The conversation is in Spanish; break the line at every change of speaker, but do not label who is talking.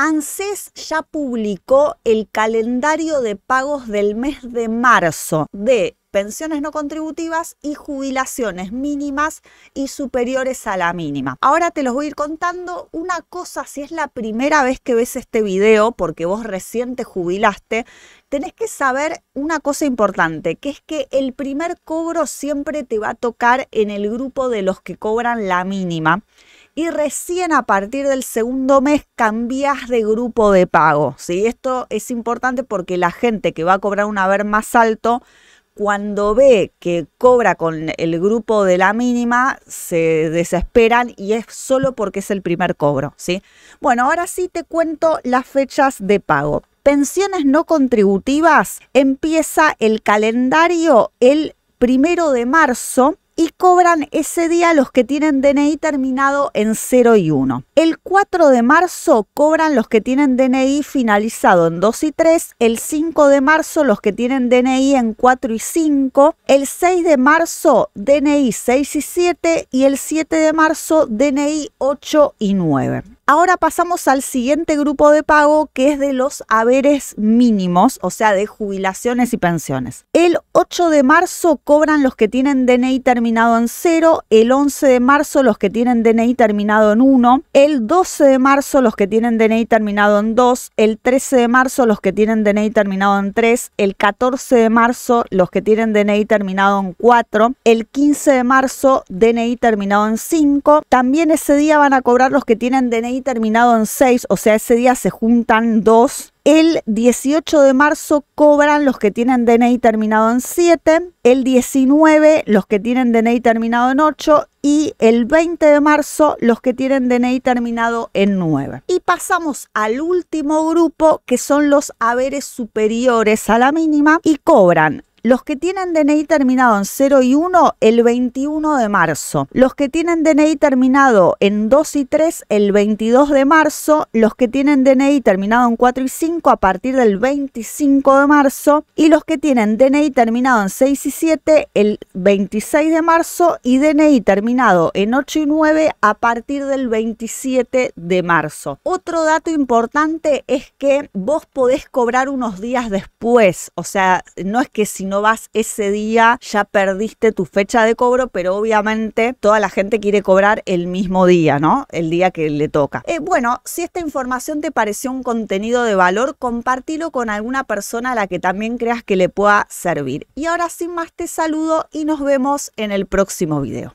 ANSES ya publicó el calendario de pagos del mes de marzo de pensiones no contributivas y jubilaciones mínimas y superiores a la mínima. Ahora te los voy a ir contando una cosa, si es la primera vez que ves este video, porque vos recién te jubilaste, tenés que saber una cosa importante, que es que el primer cobro siempre te va a tocar en el grupo de los que cobran la mínima y recién a partir del segundo mes cambias de grupo de pago. ¿sí? Esto es importante porque la gente que va a cobrar un haber más alto, cuando ve que cobra con el grupo de la mínima, se desesperan y es solo porque es el primer cobro. ¿sí? Bueno, ahora sí te cuento las fechas de pago. Pensiones no contributivas empieza el calendario el primero de marzo y cobran ese día los que tienen DNI terminado en 0 y 1. El 4 de marzo cobran los que tienen DNI finalizado en 2 y 3, el 5 de marzo los que tienen DNI en 4 y 5, el 6 de marzo DNI 6 y 7 y el 7 de marzo DNI 8 y 9. Ahora pasamos al siguiente grupo de pago que es de los haberes mínimos, o sea, de jubilaciones y pensiones. El 8 de marzo cobran los que tienen DNI terminado en 0, el 11 de marzo los que tienen DNI terminado en 1, el 12 de marzo los que tienen DNI terminado en 2, el 13 de marzo los que tienen DNI terminado en 3, el 14 de marzo los que tienen DNI terminado en 4, el 15 de marzo DNI terminado en 5, también ese día van a cobrar los que tienen DNI terminado en 6, o sea, ese día se juntan dos. El 18 de marzo cobran los que tienen DNI terminado en 7, el 19 los que tienen DNI terminado en 8 y el 20 de marzo los que tienen DNI terminado en 9. Y pasamos al último grupo que son los haberes superiores a la mínima y cobran los que tienen DNI terminado en 0 y 1 el 21 de marzo. Los que tienen DNI terminado en 2 y 3 el 22 de marzo. Los que tienen DNI terminado en 4 y 5 a partir del 25 de marzo. Y los que tienen DNI terminado en 6 y 7 el 26 de marzo. Y DNI terminado en 8 y 9 a partir del 27 de marzo. Otro dato importante es que vos podés cobrar unos días después. O sea, no es que si no vas ese día ya perdiste tu fecha de cobro, pero obviamente toda la gente quiere cobrar el mismo día, ¿no? El día que le toca. Eh, bueno, si esta información te pareció un contenido de valor, compartilo con alguna persona a la que también creas que le pueda servir. Y ahora sin más te saludo y nos vemos en el próximo video.